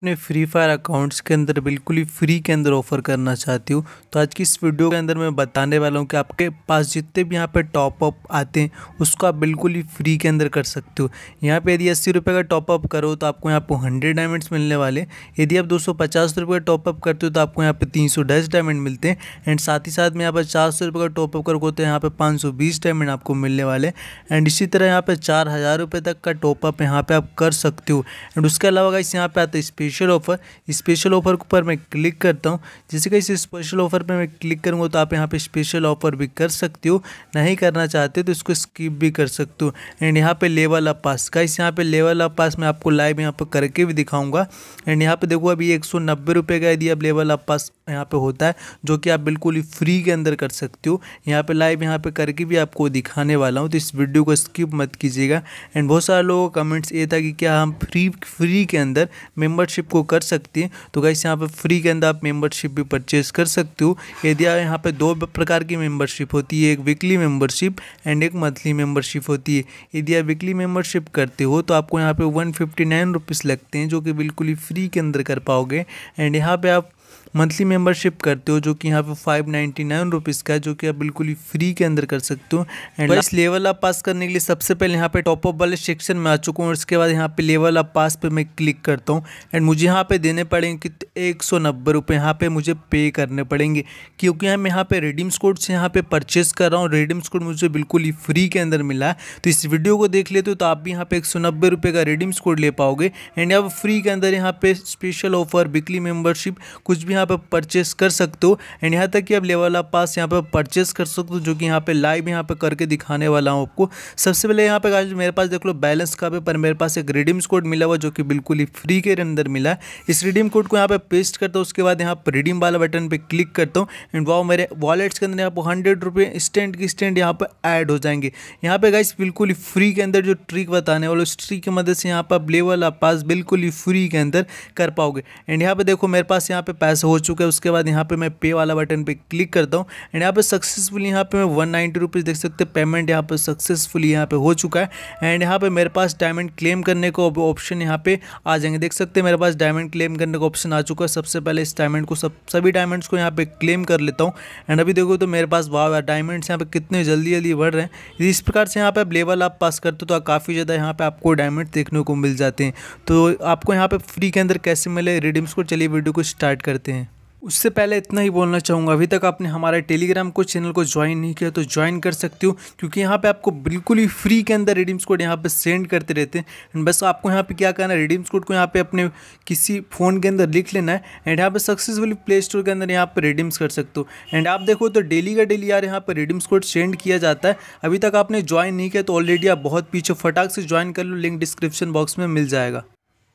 अपने free fire accounts के अंदर बिल्कुल ही फ्री के अंदर ऑफर करना चाहती हूँ तो आज की इस वीडियो के अंदर मैं बताने वाला हूँ कि आपके पास जितने भी यहाँ पे टॉपअप आते हैं उसको आप बिल्कुल ही फ्री के अंदर कर सकते हो यहाँ पे यदि अस्सी रुपये का टॉपअप करो तो आपको यहाँ पर हंड्रेड डायमंड्स मिलने वाले यदि आप दो सौ पचास रुपये का टॉपअप करते हो तो आपको यहाँ पर तीन सौ डायमंड मिलते हैं एंड साथ ही साथ में यहाँ पर चार सौ रुपये का टॉपअप करोगे तो यहाँ पर पाँच सौ बीस डायमंड आपको मिलने वाले एंड इसी तरह यहाँ पर चार हज़ार रुपये तक का टॉपअप यहाँ पर आप कर सकते हो एंड उसके अलावा इस यहाँ पर आता है स्पेशल ऑफर स्पेशल ऑफर पर मैं क्लिक करता हूँ जैसे कि इस स्पेशल ऑफर पर मैं क्लिक करूँगा तो आप यहाँ पे स्पेशल ऑफर भी कर सकते हो नहीं करना चाहते तो इसको स्किप भी कर सकते हो एंड यहाँ पे लेवल अप पास का इस यहाँ पे लेवल अप पास मैं आपको लाइव यहाँ पर करके भी दिखाऊँगा एंड यहाँ पर देखो अभी एक सौ का यदि अब लेवल अप पास यहाँ पर होता है जो कि आप बिल्कुल ही फ्री के अंदर कर सकते हो यहाँ पर लाइव यहाँ पर करके भी आपको दिखाने वाला हूँ तो इस वीडियो को स्किप मत कीजिएगा एंड बहुत सारे लोगों का कमेंट्स ये था कि क्या हम फ्री फ्री के अंदर मेम्बरशिप मेंबरशिप को कर सकती हैं तो गाइस यहाँ पर फ्री के अंदर आप मेंबरशिप भी परचेज कर सकते हो यदि आप यहाँ पर दो प्रकार की मेंबरशिप होती है एक वीकली मेंबरशिप एंड एक मंथली मेंबरशिप होती है यदि आप वीकली मेंबरशिप करते हो तो आपको यहाँ पे वन फिफ्टी लगते हैं जो कि बिल्कुल ही फ्री के अंदर कर पाओगे एंड यहाँ पर आप मंथली मेंबरशिप करते हो जो कि यहाँ पे फाइव नाइन्टी नाइन रुपीज़ का है जो कि आप बिल्कुल ही फ्री के अंदर कर सकते हो एंड इस लेवल आप पास करने के लिए सबसे पहले यहाँ पे टॉप अप वाले सेक्शन में आ चुका हूँ इसके बाद यहाँ पे लेवल आप पास पे मैं क्लिक करता हूँ एंड मुझे यहाँ पे देने पड़ेंगे कि एक सौ नब्बे रुपये यहाँ पे मुझे पे करने पड़ेंगे क्योंकि हम यहाँ पे रेडीम्स कोड से यहाँ पे परचेस कर रहा हूँ रेडीम्स कोड मुझे बिल्कुल ही फ्री के अंदर मिला है तो इस वीडियो को देख लेते हो तो आप भी यहाँ पे एक सौ नब्बे रुपये का रेडीम्स कोड ले पाओगे एंड यहाँ फ्री के अंदर यहाँ पे स्पेशल ऑफर बिकली मेम्बरशिप कुछ भी यहाँ पे परचेस कर सकते हो एंड यहाँ तक कि आप लेवल आप पास यहाँ पे परचेस कर सकते हो जो कि यहाँ पे लाइव यहाँ पे करके दिखाने वाला हूँ आपको सबसे पहले यहाँ पे आज मेरे पास देख लो बैलेंस का पे पर मेरे पास एक रिडीम्स कोड मिला हुआ जो कि बिल्कुल ही फ्री के अंदर मिला इस रिडीम कोड को यहाँ पे पेस्ट करता हूँ उसके बाद यहाँ पर रिडीम वाला बटन पर क्लिक करता हूँ एंड वाओ मेरे वॉलेट्स के अंदर यहाँ पर हंड्रेड रुपये स्टैंड की स्टैंड यहाँ पर ऐड हो जाएंगे यहाँ पे गाइस बिल्कुल ही फ्री के अंदर जो ट्रिक बताने वाले उस ट्रिक की मदद से यहाँ पर लेवल आप पास बिल्कुल ही फ्री के अंदर कर पाओगे एंड यहाँ पे देखो मेरे पास यहाँ पे पैसा हो चुका है उसके बाद यहाँ पे मैं पे वाला बटन पे क्लिक करता हूँ एंड यहाँ पे सक्सेसफुल यहाँ पे मैं वन नाइन्टी रुपीज़ देख सकते हैं पेमेंट यहाँ पे सक्सेसफुली यहाँ पे हो चुका है एंड यहाँ पे मेरे पास डायमंड क्लेम करने को ऑप्शन यहाँ पे आ जाएंगे देख सकते हैं मेरे पास डायमंड क्लेम करने का ऑप्शन आ चुका है सबसे पहले इस डायमंड को सब सभी डायमंड्स को यहाँ पे क्लेम कर लेता हूँ एंड अभी देखो तो मेरे पास वाव डायमंड्स यहाँ पे कितने जल्दी जल्दी बढ़ रहे हैं इस प्रकार से यहाँ पे लेवल आप पास करते हो तो काफ़ी ज़्यादा यहाँ पे आपको डायमंड देखने को मिल जाते हैं तो आपको यहाँ पे फ्री के अंदर कैसे मिले रिडीम्स को चलिए वीडियो को स्टार्ट करते हैं उससे पहले इतना ही बोलना चाहूँगा अभी तक आपने हमारे टेलीग्राम को चैनल को ज्वाइन नहीं किया तो ज्वाइन कर सकते हो क्योंकि यहाँ पे आपको बिल्कुल ही फ्री के अंदर रिडीम्स कोड यहाँ पे सेंड करते रहते हैं बस आपको यहाँ पे क्या करना है रिडीम्स कोड को यहाँ पे अपने किसी फ़ोन के अंदर लिख लेना है एंड यहाँ पर सक्सेसफुली प्ले स्टोर के अंदर यहाँ पर रिडीम्स कर सकते हो एंड आप देखो तो डेली का डेली यार यहाँ पर रिडीम्स कोड सेंड किया जाता है अभी तक आपने ज्वाइन नहीं किया तो ऑलरेडी आप बहुत पीछे फटाक से ज्वाइन कर लो लिंक डिस्क्रिप्शन बॉक्स में मिल जाएगा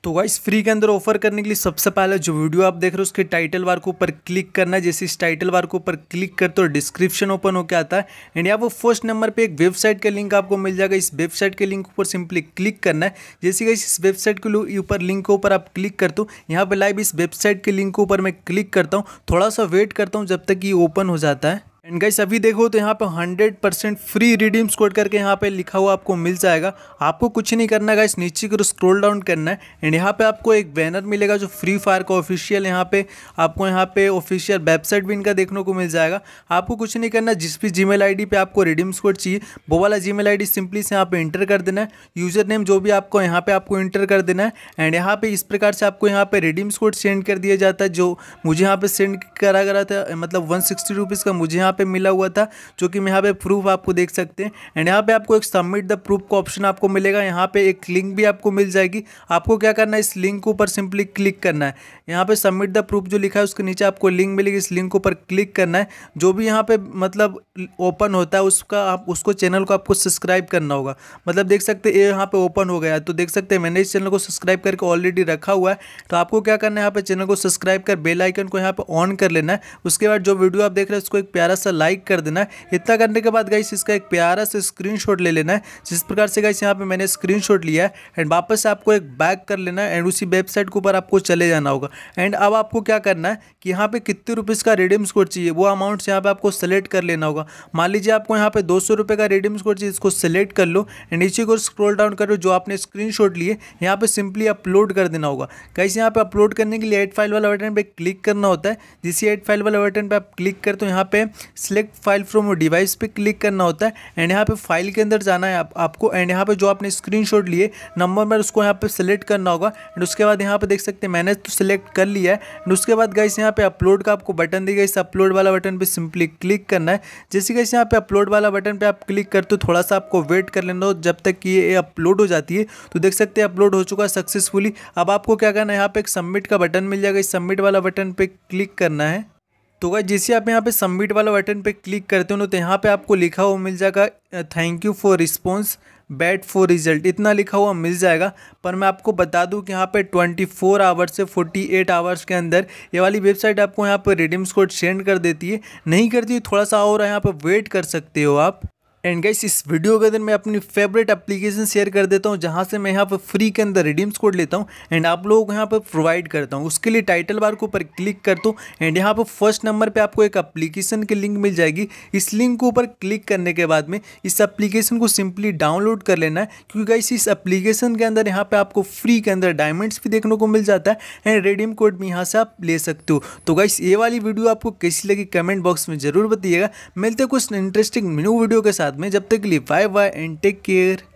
तो वाइस फ्री के अंदर ऑफर करने के लिए सबसे पहले जो वीडियो आप देख रहे हो उसके टाइटल बार के ऊपर क्लिक करना है जैसे इस टाइटल बार के ऊपर क्लिक करते हो डिस्क्रिप्शन ओपन होकर आता है एंड यहाँ वो फर्स्ट नंबर पे एक वेबसाइट का लिंक आपको मिल जाएगा इस वेबसाइट के लिंक ऊपर सिंपली क्लिक करना है जैसे कि इस वेबसाइट के ऊपर लिंक के ऊपर आप क्लिक करते हो यहाँ पर लाइव इस वेबसाइट के लिंक के ऊपर मैं क्लिक करता हूँ थोड़ा सा वेट करता हूँ जब तक ये ओपन हो जाता है एंड गाइस अभी देखो तो यहाँ पे 100 परसेंट फ्री रिडीम कोड करके यहाँ पे लिखा हुआ आपको मिल जाएगा आपको कुछ नहीं करना गाइस नीचे की स्क्रॉल डाउन करना है एंड यहाँ पे आपको एक बैनर मिलेगा जो फ्री फायर का ऑफिशियल यहाँ पे आपको यहाँ पे ऑफिशियल वेबसाइट भी इनका देखने को मिल जाएगा आपको कुछ नहीं करना जिस भी जी मेल पे आपको रिडीम कोड चाहिए वो वाला जी मेल सिंपली से यहाँ पर इंटर कर देना है यूज़र नेम जो भी आपको यहाँ पर आपको इंटर कर देना है एंड यहाँ पर इस प्रकार से आपको यहाँ पर रिडीम कोड सेंड कर दिया जाता है जो मुझे यहाँ पर सेंड करा गया था मतलब वन सिक्सटी का मुझे यहाँ यहाँ पे मिला हुआ था जो कि मैं यहाँ पे प्रूफ आपको देख सकते हैं एंड यहाँ पे आपको एक सबमिट द प्रूफ का ऑप्शन आपको मिलेगा यहाँ पे एक लिंक भी आपको मिल जाएगी आपको क्या करना है इस लिंक के ऊपर सिंपली क्लिक करना है यहाँ पे सबमिट द प्रूफ जो लिखा है उसके नीचे आपको लिंक मिलेगी इस लिंक के ऊपर क्लिक करना है जो भी यहाँ पे मतलब ओपन होता है उसका आप उसको चैनल को आपको सब्सक्राइब करना होगा मतलब देख सकते ये यहाँ पे ओपन हो गया तो देख सकते हैं मैंने इस चैनल को सब्सक्राइब करके ऑलरेडी रखा हुआ है तो आपको क्या करना है यहाँ पे चैनल को सब्सक्राइब कर बेल आइकन को यहाँ पे ऑन कर लेना है उसके बाद जो वीडियो आप देख रहे हैं उसको एक प्यारा सा लाइक कर देना है इतना करने के बाद गाइस इसका एक प्यारा सा स्क्रीनशॉट ले लेना है जिस प्रकार से गाइस यहाँ पे मैंने स्क्रीनशॉट लिया है एंड वापस आपको एक बैक कर लेना है एंड उसी वेबसाइट के ऊपर आपको चले जाना होगा एंड अब आपको क्या करना है कि यहाँ पे कितने रुपीज़ का रिडीम स्कोर चाहिए वो अमाउंट यहाँ पे आपको सेलेक्ट कर लेना होगा मान लीजिए आपको यहाँ पे दो सौ का रिडीम स्कोर चाहिए इसको सेलेक्ट कर लो एंड नीचे को स्क्रोल डाउन करो जो आपने स्क्रीनशॉट लिए यहाँ पे सिंपली अपलोड कर देना होगा कैसे यहाँ पे अपलोड करने के लिए एड फाइल वाला बटन पर क्लिक करना होता है जिस एड फाइल वाला बटन पर आप क्लिक कर तो यहाँ पे सिलेक्ट फाइल फ्रॉम डिवाइस पे क्लिक करना होता है एंड यहाँ पे फाइल के अंदर जाना है आप, आपको एंड यहाँ पे जो आपने स्क्रीनशॉट लिए नंबर में उसको यहाँ पे सिलेक्ट करना होगा एंड उसके बाद यहाँ पे देख सकते हैं मैंने तो सिलेक्ट कर लिया है एंड उसके बाद गाइस यहाँ पे अपलोड का आपको बटन देगा इस अपलोड वाला बटन पर सिंपली क्लिक करना है जैसे गाइस यहाँ पे अपलोड वाला बटन पर आप क्लिक करते हो थोड़ा सा आपको वेट कर लेना हो जब तक कि ये अपलोड हो जाती है तो देख सकते हैं अपलोड हो चुका है सक्सेसफुली अब आपको क्या करना है यहाँ पे एक सबमिट का बटन मिल जाएगा इस सबमिट वाला बटन पर क्लिक करना है तो गाइज जैसे आप यहाँ पे सबमिट वाला बटन पे क्लिक करते हो तो यहाँ पे आपको लिखा हुआ मिल जाएगा thank you for response bad for result इतना लिखा हुआ मिल जाएगा पर मैं आपको बता दूं कि यहाँ पे 24 फोर आवर्स से 48 एट आवर्स के अंदर ये वाली वेबसाइट आपको यहाँ पर रिडीम्स कोड सेंड कर देती है नहीं करती थोड़ा सा और यहाँ पर वेट कर सकते हो आप एंड गाइस इस वीडियो के अंदर मैं अपनी फेवरेट एप्लीकेशन शेयर कर देता हूँ जहाँ से मैं यहाँ पर फ्री के अंदर रिडीम्स कोड लेता हूँ एंड आप लोगों को यहाँ पर प्रोवाइड करता हूँ उसके लिए टाइटल बार के ऊपर क्लिक करता हूँ एंड यहाँ पर फर्स्ट नंबर पर आपको एक एप्लीकेशन की लिंक मिल जाएगी इस लिंक के ऊपर क्लिक करने के बाद में इस एप्लीकेशन को सिंपली डाउनलोड कर लेना है क्योंकि गाइस इस एप्लीकेशन के अंदर यहाँ पर आपको फ्री के अंदर डायमंड्स भी देखने को मिल जाता है एंड रिडीम कोड भी यहाँ से आप ले सकते हो तो गाइस ये वाली वीडियो आपको कैसी लगी कमेंट बॉक्स में ज़रूर बताइएगा मिलते कुछ इंटरेस्टिंग न्यू वीडियो के साथ बाद में जब तक लिए bye bye and take care